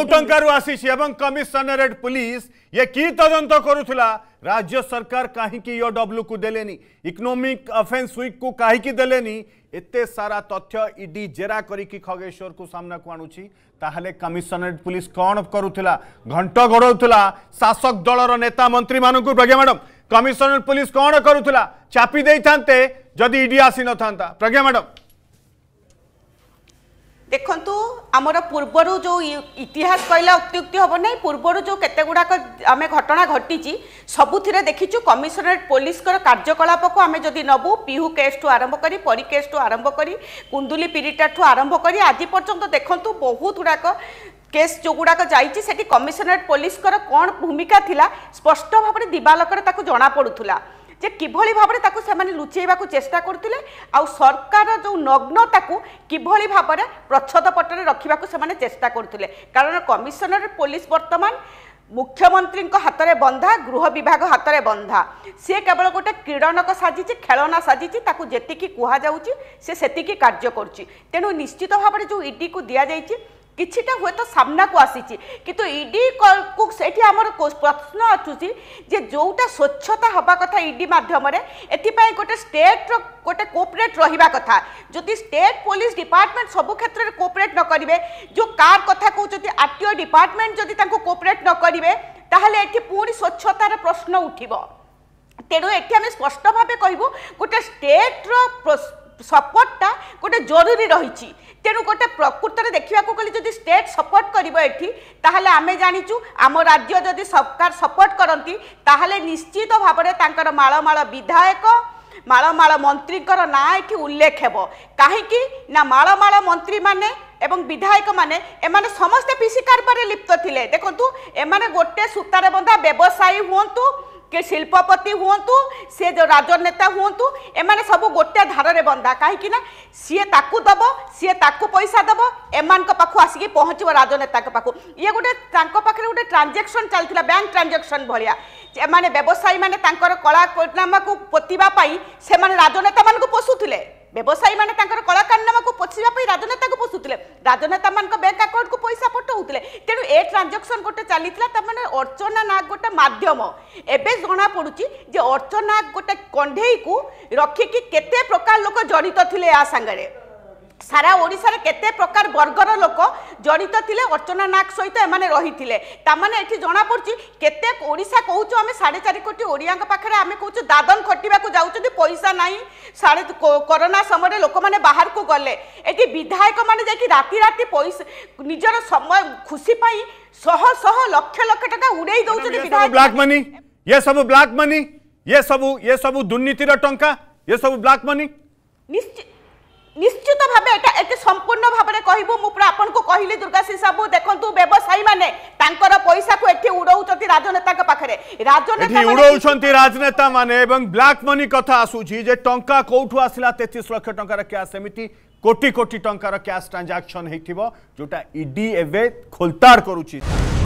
नौटंकार आसीसी एवं commissionerate police ये कि तदंत करुला राज्य सरकार कहीं डब्ल्यू e को देले इकोनोमिक अफेन्स विक को कहीं देले एते सारा तथ्य इडी जेरा करी खगेश्वर को सामना को आणुची ताहले कमिशनरेट पुलिस कौन करुला घंट घोड़ा शासक दलर नेता मंत्री मान प्रज्ञा मैडम कमिशनरेट पुलिस कौन करुला चापी दे था जदि इडी आसी न था प्रज्ञा मैडम ଦେଖନ୍ତୁ ଆମର ପୂର୍ବରୁ ଯେଉଁ ଇତିହାସ କହିଲା ଉକ୍ତିୁକ୍ତି ହେବ ନାହିଁ ପୂର୍ବରୁ ଯେଉଁ କେତେ ଗୁଡ଼ାକ ଆମେ ଘଟଣା ଘଟିଛି ସବୁଥିରେ ଦେଖିଛୁ କମିଶନରେଟ୍ ପୋଲିସଙ୍କର କାର୍ଯ୍ୟକଳାପକୁ ଆମେ ଯଦି ନେବୁ ପିହୁ କେସ୍ଠୁ ଆରମ୍ଭ କରି ପରୀ କେସ୍ଠୁ ଆରମ୍ଭ କରି କୁନ୍ଦୁଲି ପିରିଟାଠୁ ଆରମ୍ଭ କରି ଆଜି ପର୍ଯ୍ୟନ୍ତ ଦେଖନ୍ତୁ ବହୁତ ଗୁଡ଼ାକ କେସ୍ ଯେଉଁଗୁଡ଼ାକ ଯାଇଛି ସେଠି କମିଶନରେଟ୍ ପୋଲିସଙ୍କର କ'ଣ ଭୂମିକା ଥିଲା ସ୍ପଷ୍ଟ ଭାବରେ ଦିବାଲକରେ ତାକୁ ଜଣାପଡ଼ୁଥିଲା যে কিভাবে ভাবে তাকে সে লুচাইবাক চেষ্টা করুলে সরকার যে নগ্নতা কিভাবে ভাবে প্রচ্ছদ পটরে রাখবা সে চেষ্টা করলে কারণ কমিশনার পুলিশ বর্তমান মুখ্যমন্ত্রী হাতের বন্ধা গৃহ বিভাগ হাতের বন্ধা সি কেবল গোটে ক্রীড়নক সাজিছে খেলনা সাজিছে তাকে যেতিকি কুহযাচ্ছে সে সেতিকি কার্য করছে তেমন নিশ্চিত ভাবে যে ইডি কু দিয়া যাই କିଛିଟା ହୁଏତ ସାମ୍ନାକୁ ଆସିଛି କିନ୍ତୁ ଇଡିକୁ ଏଠି ଆମର ପ୍ରଶ୍ନ ଆସୁଛି ଯେ ଯେଉଁଟା ସ୍ୱଚ୍ଛତା ହେବା କଥା ଇଡି ମାଧ୍ୟମରେ ଏଥିପାଇଁ ଗୋଟେ ଷ୍ଟେଟ୍ର ଗୋଟେ କୋପରେଟ୍ ରହିବା କଥା ଯଦି ଷ୍ଟେଟ୍ ପୋଲିସ ଡିପାର୍ଟମେଣ୍ଟ ସବୁ କ୍ଷେତ୍ରରେ କୋପରେଟ୍ ନ କରିବେ ଯେଉଁ କାର୍ କଥା କହୁଛନ୍ତି ଆର୍ ଟି ଓ ଡିପାର୍ଟମେଣ୍ଟ ଯଦି ତାଙ୍କୁ କୋପରେଟ୍ ନ କରିବେ ତାହେଲେ ଏଠି ପୁଣି ସ୍ୱଚ୍ଛତାର ପ୍ରଶ୍ନ ଉଠିବ ତେଣୁ ଏଠି ଆମେ ସ୍ପଷ୍ଟ ଭାବେ କହିବୁ ଗୋଟେ ଷ୍ଟେଟ୍ର ସପୋର୍ଟଟା ଗୋଟେ ଜରୁରୀ ରହିଛି ତେଣୁ ଗୋଟେ ପ୍ରକୃତରେ ଦେଖିବାକୁ ଗଲେ ଯଦି ଷ୍ଟେଟ୍ ସପୋର୍ଟ କରିବ ଏଠି ତାହେଲେ ଆମେ ଜାଣିଛୁ ଆମ ରାଜ୍ୟ ଯଦି ସରକାର ସପୋର୍ଟ କରନ୍ତି ତାହେଲେ ନିଶ୍ଚିତ ଭାବରେ ତାଙ୍କର ମାଳମାଳ ବିଧାୟକ ମାଳମାଳ ମନ୍ତ୍ରୀଙ୍କର ନାଁ ଏଠି ଉଲ୍ଲେଖ ହେବ କାହିଁକି ନା ମାଳମାଳ ମନ୍ତ୍ରୀମାନେ এবং বিধায়ক মানে এমানে সমস্তে পিসি কারবারে লিপ্ত লে দেখুন এমানে গোটে সূতারে বন্ধা ব্যবসায়ী হুঁতু কে শিল্পপতি হুঁতু সে যে রাজনেতা হুঁতু এমানে সব গোটে ধারে বন্ধা কী না সি তাকু দেব সি তাকু পয়সা দেব এমান পাখু আসিকি পৌঁছব রাজনেতা পাখু ইয়ে গোটে তাঁর পাখে গোটে ট্রানজাকশন চাল ব্যাঙ্ক ট্রানজাকশন ভাইয়া এমানে ব্যবসায়ী মানে তাঁর কলা নামাকে পোতিবা সে রাজনেতা মানুষ পোষুলে ব্যবসায়ী মানে তাঁর কলা ଆସିବା ପାଇଁ ରାଜନେତାକୁ ପୋଷୁଥିଲେ ରାଜନେତାମାନଙ୍କ ବ୍ୟାଙ୍କ ଆକାଉଣ୍ଟକୁ ପଇସା ପଠାଉଥିଲେ ତେଣୁ ଏ ଟ୍ରାଞ୍ଜାକ୍ସନ୍ ଗୋଟେ ଚାଲିଥିଲା ତାମାନେ ଅର୍ଚ୍ଚନା ନାଗ ଗୋଟେ ମାଧ୍ୟମ ଏବେ ଜଣାପଡ଼ୁଛି ଯେ ଅର୍ଚ୍ଚନା ଗୋଟେ କଣ୍ଢେଇକୁ ରଖିକି କେତେ ପ୍ରକାର ଲୋକ ଜଡ଼ିତ ଥିଲେ ଆ ସାଙ୍ଗରେ সারা ওড়িশার কেতে প্রকার বর্গর লোক জড়িত লে অর্চনা নাগ সহিত এমানে রহিলে তামানে এটি জনাপড়ি কেতে ওড়িশা কৌছু আমি সাড়ে চারি কোটি ওড়িয়া পাখে আমি কৌছু দাদন খটিবা যাচ্ছেন পয়সা নাই সাড়ে করোনা সময় লোক মানে বাহারক গলে এটি বিধায়ক মানে যাই রাতে রাতে পয়সা নিজের সময় খুশি পাই শহ শহ লক্ষ লক্ষ টাকা উড়াই দৌছেন বিধায়ক ব্ল্যাক মানি ইয়ে সবু ব্ল্যাক মানি ইয়ে সবু ইয়ে সবু দুর্নীতির টঙ্কা ইয়ে সবু ব্ল্যাক মানি নিশ্চিত নিশ্চিত ভাবে এটা এতে সম্পূর্ণ ভাবে কহবু মু পুরা আপনার কহিলি দুর্গাশী সাবু দেখুন ব্যবসায়ী মানে তাঙ্কর পয়সা কু এটি উড়াউছন্তি রাজনেতা পাখে রাজনেতা এটি রাজনেতা মানে এবং ব্ল্যাক মনি কথা আসুচি যে টঙ্কা কোঠু আসিলা তেত্রিশ লক্ষ টঙ্কার ক্যাশ সেমিটি কোটি কোটি টঙ্কার ক্যাশ ট্রানজাকশন হইতিব যেটা ইডি এবে খোলতার করুছি